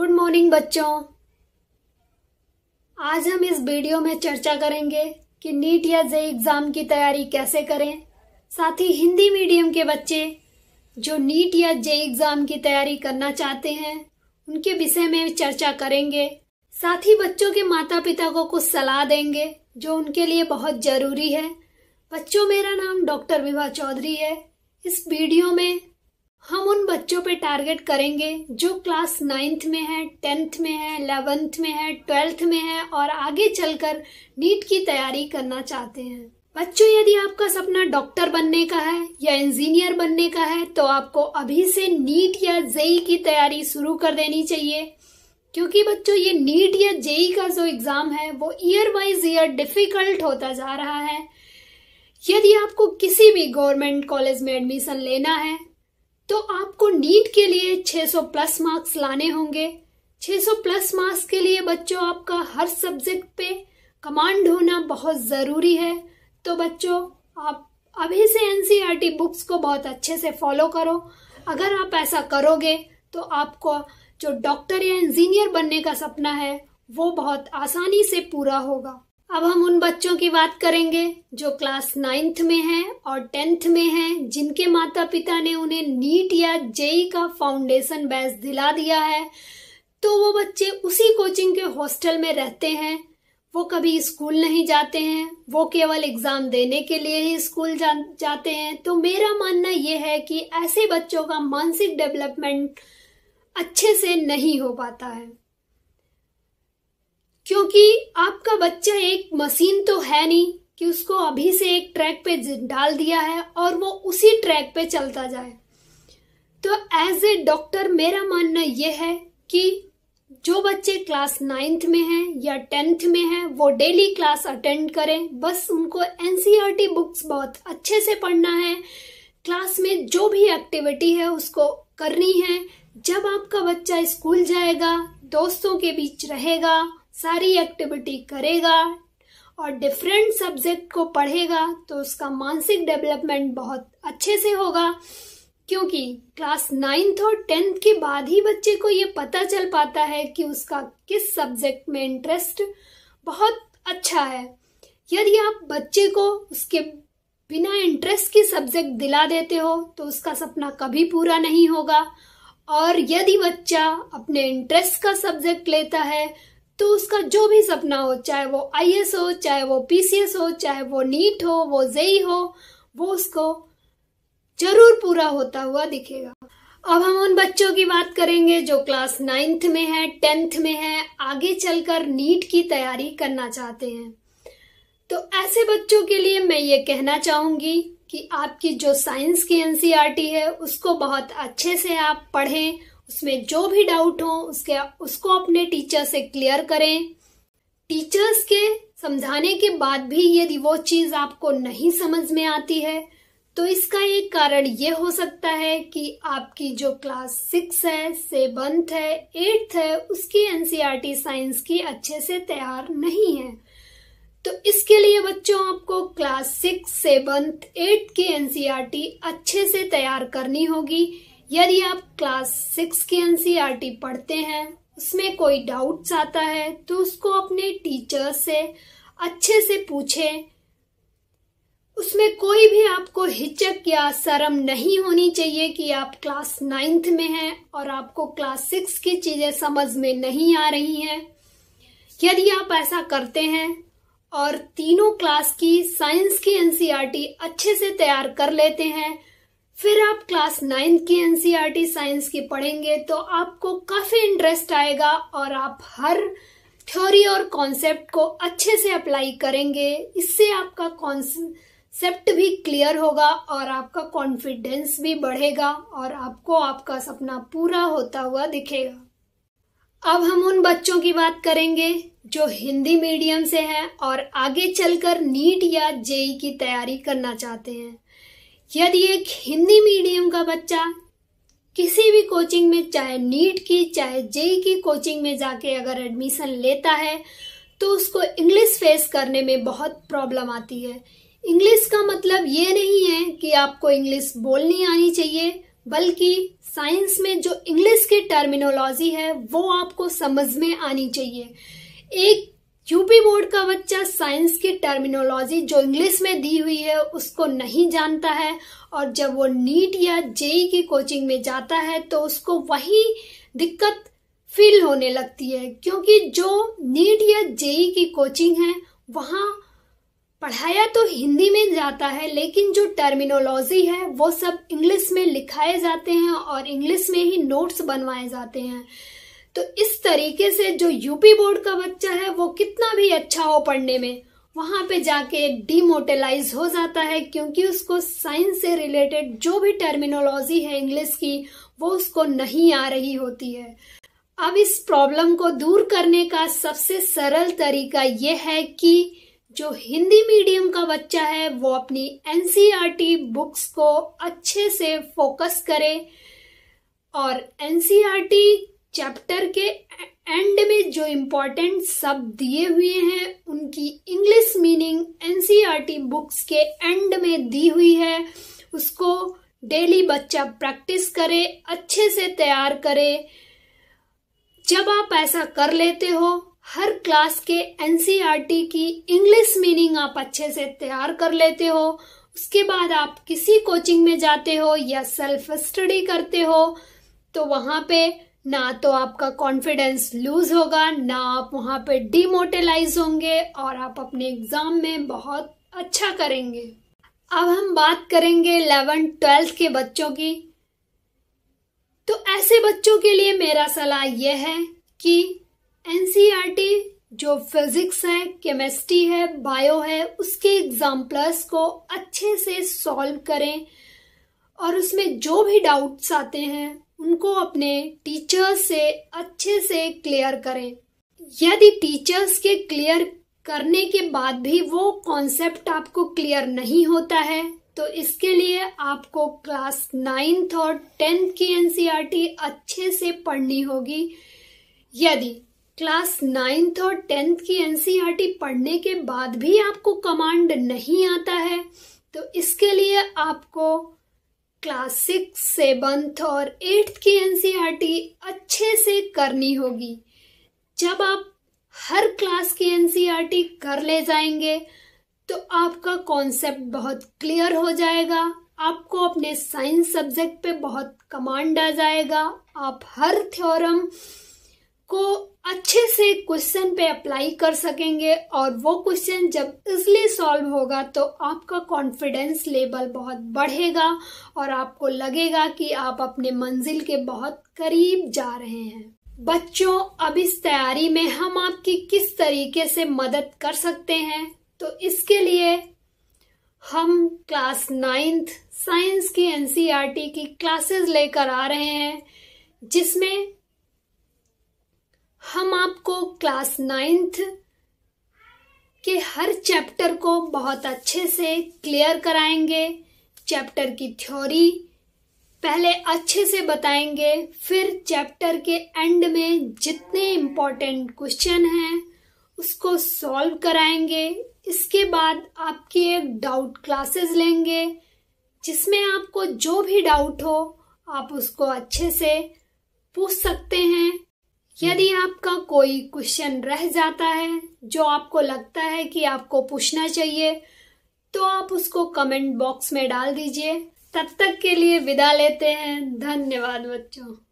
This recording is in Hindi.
गुड मॉर्निंग बच्चों आज हम इस वीडियो में चर्चा करेंगे कि नीट या जे एग्जाम की तैयारी कैसे करें साथ ही हिंदी मीडियम के बच्चे जो नीट या जे एग्जाम की तैयारी करना चाहते हैं उनके विषय में चर्चा करेंगे साथ ही बच्चों के माता पिता को कुछ सलाह देंगे जो उनके लिए बहुत जरूरी है बच्चों मेरा नाम डॉक्टर विभा चौधरी है इस वीडियो में हम उन बच्चों पे टारगेट करेंगे जो क्लास नाइन्थ में है टेंथ में है इलेवेंथ में है ट्वेल्थ में है और आगे चलकर नीट की तैयारी करना चाहते हैं बच्चों यदि आपका सपना डॉक्टर बनने का है या इंजीनियर बनने का है तो आपको अभी से नीट या जेई की तैयारी शुरू कर देनी चाहिए क्योंकि बच्चों ये नीट या जेई का जो एग्ज़ाम है वो ईयर वाइज ईयर डिफिकल्ट होता जा रहा है यदि आपको किसी भी गवर्नमेंट कॉलेज में एडमिशन लेना है तो आपको नीट के लिए 600 प्लस मार्क्स लाने होंगे 600 प्लस मार्क्स के लिए बच्चों आपका हर सब्जेक्ट पे कमांड होना बहुत ज़रूरी है तो बच्चों आप अभी से एनसीईआरटी e बुक्स को बहुत अच्छे से फॉलो करो अगर आप ऐसा करोगे तो आपको जो डॉक्टर या इंजीनियर बनने का सपना है वो बहुत आसानी से पूरा होगा अब हम उन बच्चों की बात करेंगे जो क्लास नाइन्थ में हैं और टेंथ में हैं जिनके माता पिता ने उन्हें नीट या जेई का फाउंडेशन बैच दिला दिया है तो वो बच्चे उसी कोचिंग के हॉस्टल में रहते हैं वो कभी स्कूल नहीं जाते हैं वो केवल एग्जाम देने के लिए ही स्कूल जा, जाते हैं तो मेरा मानना यह है कि ऐसे बच्चों का मानसिक डेवलपमेंट अच्छे से नहीं हो पाता है क्योंकि आपका बच्चा एक मशीन तो है नहीं कि उसको अभी से एक ट्रैक पे डाल दिया है और वो उसी ट्रैक पे चलता जाए तो एज ए डॉक्टर मेरा मानना यह है कि जो बच्चे क्लास नाइन्थ में हैं या टेंथ में हैं वो डेली क्लास अटेंड करें बस उनको एनसीईआरटी बुक्स e बहुत अच्छे से पढ़ना है क्लास में जो भी एक्टिविटी है उसको करनी है जब आपका बच्चा स्कूल जाएगा दोस्तों के बीच रहेगा सारी एक्टिविटी करेगा और डिफरेंट सब्जेक्ट को पढ़ेगा तो उसका मानसिक डेवलपमेंट बहुत अच्छे से होगा क्योंकि क्लास नाइन्थ और टेंथ के बाद ही बच्चे को ये पता चल पाता है कि उसका किस सब्जेक्ट में इंटरेस्ट बहुत अच्छा है यदि आप बच्चे को उसके बिना इंटरेस्ट के सब्जेक्ट दिला देते हो तो उसका सपना कभी पूरा नहीं होगा और यदि बच्चा अपने इंटरेस्ट का सब्जेक्ट लेता है तो उसका जो भी सपना हो चाहे वो आई हो चाहे वो पीसीएस हो चाहे वो नीट हो वो जेई हो वो उसको जरूर पूरा होता हुआ दिखेगा अब हम उन बच्चों की बात करेंगे जो क्लास नाइन्थ में है टेंथ में है आगे चलकर नीट की तैयारी करना चाहते हैं तो ऐसे बच्चों के लिए मैं ये कहना चाहूंगी कि आपकी जो साइंस की एनसीआरटी e है उसको बहुत अच्छे से आप पढ़ें उसमें जो भी डाउट हो उसके उसको अपने टीचर से क्लियर करें टीचर्स के समझाने के बाद भी यदि वो चीज आपको नहीं समझ में आती है तो इसका एक कारण ये हो सकता है कि आपकी जो क्लास सिक्स है सेवंथ है एट्थ है उसकी एनसीईआरटी साइंस e की अच्छे से तैयार नहीं है तो इसके लिए बच्चों आपको क्लास सिक्स सेवंथ एट्थ की एनसीईआरटी e अच्छे से तैयार करनी होगी यदि आप क्लास सिक्स के एनसीईआरटी e पढ़ते हैं उसमें कोई डाउट आता है तो उसको अपने टीचर से अच्छे से पूछें उसमें कोई भी आपको हिचक या शर्म नहीं होनी चाहिए कि आप क्लास नाइन्थ में हैं और आपको क्लास सिक्स की चीज़ें समझ में नहीं आ रही हैं यदि आप ऐसा करते हैं और तीनों क्लास की साइंस की एनसीईआरटी e अच्छे से तैयार कर लेते हैं फिर आप क्लास नाइन्थ की एनसीईआरटी e साइंस की पढ़ेंगे तो आपको काफी इंटरेस्ट आएगा और आप हर थ्योरी और कॉन्सेप्ट को अच्छे से अप्लाई करेंगे इससे आपका कॉन्सेप्ट भी क्लियर होगा और आपका कॉन्फिडेंस भी बढ़ेगा और आपको आपका सपना पूरा होता हुआ दिखेगा अब हम उन बच्चों की बात करेंगे जो हिंदी मीडियम से हैं और आगे चलकर नीट या जेई की तैयारी करना चाहते हैं यदि एक हिंदी मीडियम का बच्चा किसी भी कोचिंग में चाहे नीट की चाहे जेई की कोचिंग में जाके अगर एडमिशन लेता है तो उसको इंग्लिश फेस करने में बहुत प्रॉब्लम आती है इंग्लिश का मतलब ये नहीं है कि आपको इंग्लिश बोलनी आनी चाहिए बल्कि साइंस में जो इंग्लिश की टर्मिनोलॉजी है वो आपको समझ में आनी चाहिए एक यूपी बोर्ड का बच्चा साइंस की टर्मिनोलॉजी जो इंग्लिश में दी हुई है उसको नहीं जानता है और जब वो नीट या जेई की कोचिंग में जाता है तो उसको वही दिक्कत फील होने लगती है क्योंकि जो नीट या जेई की कोचिंग है वहाँ पढ़ाया तो हिंदी में जाता है लेकिन जो टर्मिनोलॉजी है वो सब इंग्लिश में लिखाए जाते हैं और इंग्लिश में ही नोट्स बनवाए जाते हैं तो इस तरीके से जो यूपी बोर्ड का बच्चा है वो कितना भी अच्छा हो पढ़ने में वहां पे जाके डिमोटेलाइज हो जाता है क्योंकि उसको साइंस से रिलेटेड जो भी टर्मिनोलॉजी है इंग्लिश की वो उसको नहीं आ रही होती है अब इस प्रॉब्लम को दूर करने का सबसे सरल तरीका यह है कि जो हिंदी मीडियम का बच्चा है वो अपनी एनसीईआरटी बुक्स e को अच्छे से फोकस करे और एनसीईआरटी चैप्टर के एंड में जो इम्पोर्टेंट शब्द दिए हुए हैं उनकी इंग्लिश मीनिंग एनसीईआरटी बुक्स के एंड में दी हुई है उसको डेली बच्चा प्रैक्टिस करे अच्छे से तैयार करे जब आप ऐसा कर लेते हो हर क्लास के एनसीईआरटी e की इंग्लिश मीनिंग आप अच्छे से तैयार कर लेते हो उसके बाद आप किसी कोचिंग में जाते हो या सेल्फ स्टडी करते हो तो वहां पे ना तो आपका कॉन्फिडेंस लूज होगा ना आप वहां पे डिमोटिलाइज होंगे और आप अपने एग्जाम में बहुत अच्छा करेंगे अब हम बात करेंगे इलेवन ट्वेल्थ के बच्चों की तो ऐसे बच्चों के लिए मेरा सलाह यह है कि एनसीईआरटी e जो फिजिक्स है केमिस्ट्री है बायो है उसके एग्जाम्पल्स को अच्छे से सॉल्व करें और उसमें जो भी डाउट्स आते हैं उनको अपने टीचर्स से अच्छे से क्लियर करें यदि टीचर्स के क्लियर करने के बाद भी वो कॉन्सेप्ट आपको क्लियर नहीं होता है तो इसके लिए आपको क्लास नाइन्थ और टेंथ की एनसीईआरटी e अच्छे से पढ़नी होगी यदि क्लास नाइन्थ और टेंथ की एनसीईआरटी e पढ़ने के बाद भी आपको कमांड नहीं आता है तो इसके लिए आपको क्लास सिक्स सेवंथ और एट्थ की एनसीईआरटी e अच्छे से करनी होगी जब आप हर क्लास की एनसीईआरटी e कर ले जाएंगे तो आपका कॉन्सेप्ट बहुत क्लियर हो जाएगा आपको अपने साइंस सब्जेक्ट पे बहुत कमांड आ जाएगा आप हर थ्योरम को अच्छे से क्वेश्चन पे अप्लाई कर सकेंगे और वो क्वेश्चन जब इजली सॉल्व होगा तो आपका कॉन्फिडेंस लेवल बहुत बढ़ेगा और आपको लगेगा कि आप अपने मंजिल के बहुत करीब जा रहे हैं बच्चों अब इस तैयारी में हम आपकी किस तरीके से मदद कर सकते हैं तो इसके लिए हम क्लास नाइन्थ साइंस की एनसीईआरटी e की क्लासेस लेकर आ रहे हैं जिसमें हम आपको क्लास नाइन्थ के हर चैप्टर को बहुत अच्छे से क्लियर कराएंगे चैप्टर की थ्योरी पहले अच्छे से बताएंगे फिर चैप्टर के एंड में जितने इम्पोर्टेंट क्वेश्चन हैं उसको सॉल्व कराएंगे इसके बाद आपके एक डाउट क्लासेस लेंगे जिसमें आपको जो भी डाउट हो आप उसको अच्छे से पूछ सकते हैं हम्म। यदि आपका कोई क्वेश्चन रह जाता है जो आपको लगता है कि आपको पूछना चाहिए तो आप उसको कमेंट बॉक्स में डाल दीजिए तब तक के लिए विदा लेते हैं धन्यवाद बच्चों